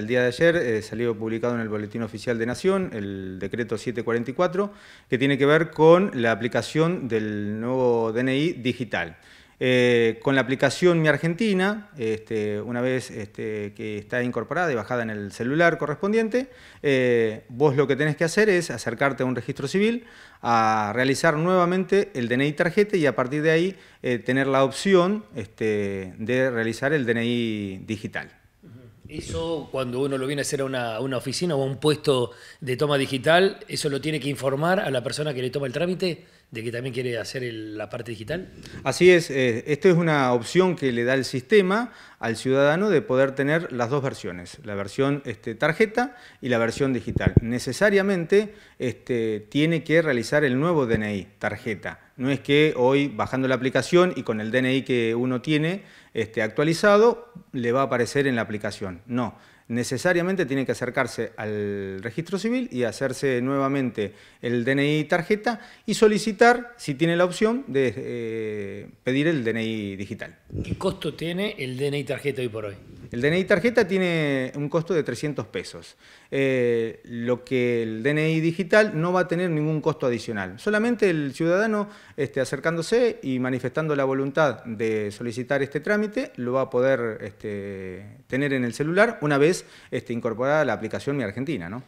El día de ayer eh, salió publicado en el Boletín Oficial de Nación el decreto 744 que tiene que ver con la aplicación del nuevo DNI digital. Eh, con la aplicación Mi Argentina, este, una vez este, que está incorporada y bajada en el celular correspondiente, eh, vos lo que tenés que hacer es acercarte a un registro civil, a realizar nuevamente el DNI tarjeta y a partir de ahí tener la opción este, de realizar el DNI digital. Eso cuando uno lo viene a hacer a una, una, oficina o a un puesto de toma digital, ¿eso lo tiene que informar a la persona que le toma el trámite? de que también quiere hacer la parte digital. Así es, eh, esto es una opción que le da el sistema al ciudadano de poder tener las dos versiones, la versión este, tarjeta y la versión digital. Necesariamente este, tiene que realizar el nuevo DNI, tarjeta. No es que hoy bajando la aplicación y con el DNI que uno tiene este, actualizado le va a aparecer en la aplicación. No, necesariamente tiene que acercarse al registro civil y hacerse nuevamente el DNI tarjeta y solicitar, si tiene la opción, de eh, pedir el DNI digital. ¿Qué costo tiene el DNI tarjeta hoy por hoy? El DNI tarjeta tiene un costo de 300 pesos, eh, lo que el DNI digital no va a tener ningún costo adicional. Solamente el ciudadano este, acercándose y manifestando la voluntad de solicitar este trámite lo va a poder este, tener en el celular una vez este, incorporada la aplicación Mi Argentina. ¿no?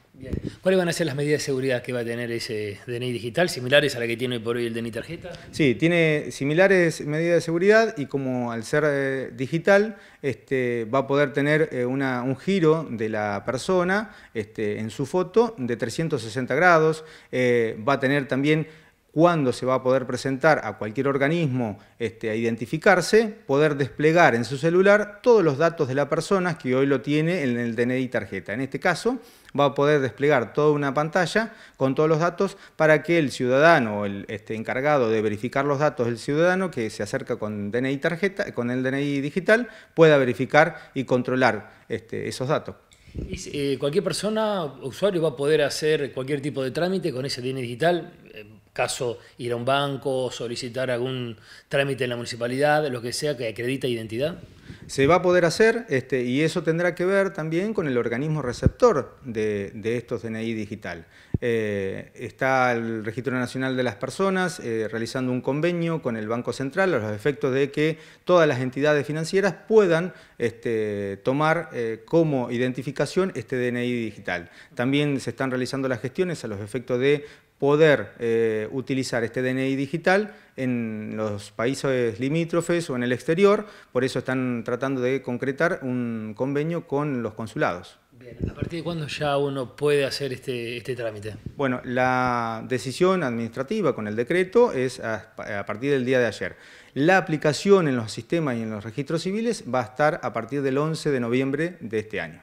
¿Cuáles van a ser las medidas de seguridad que va a tener ese DNI digital, similares a la que tiene por hoy el DNI tarjeta? Sí, tiene similares medidas de seguridad y como al ser eh, digital, este, va a poder tener eh, un giro de la persona este, en su foto de 360 grados, eh, va a tener también cuando se va a poder presentar a cualquier organismo este, a identificarse, poder desplegar en su celular todos los datos de la persona que hoy lo tiene en el DNI tarjeta. En este caso, va a poder desplegar toda una pantalla con todos los datos para que el ciudadano o el este, encargado de verificar los datos del ciudadano que se acerca con DNI tarjeta, con el DNI digital, pueda verificar y controlar este, esos datos. Y, eh, cualquier persona, usuario, va a poder hacer cualquier tipo de trámite con ese DNI digital. Eh, caso ir a un banco, solicitar algún trámite en la municipalidad, lo que sea que acredite identidad? Se va a poder hacer este, y eso tendrá que ver también con el organismo receptor de, estos DNI digital. Eh, está el Registro Nacional de las Personas eh, realizando un convenio con el Banco Central a los efectos de que todas las entidades financieras puedan este, tomar eh, como identificación este DNI digital. También se están realizando las gestiones a los efectos de poder eh, utilizar este DNI digital en los países limítrofes o en el exterior, por eso están tratando de concretar un convenio con los consulados. Bien, ¿a partir de cuándo ya uno puede hacer este, este trámite? Bueno, la decisión administrativa con el decreto es a, partir del día de ayer. La aplicación en los sistemas y en los registros civiles va a estar a partir del 11 de noviembre de este año.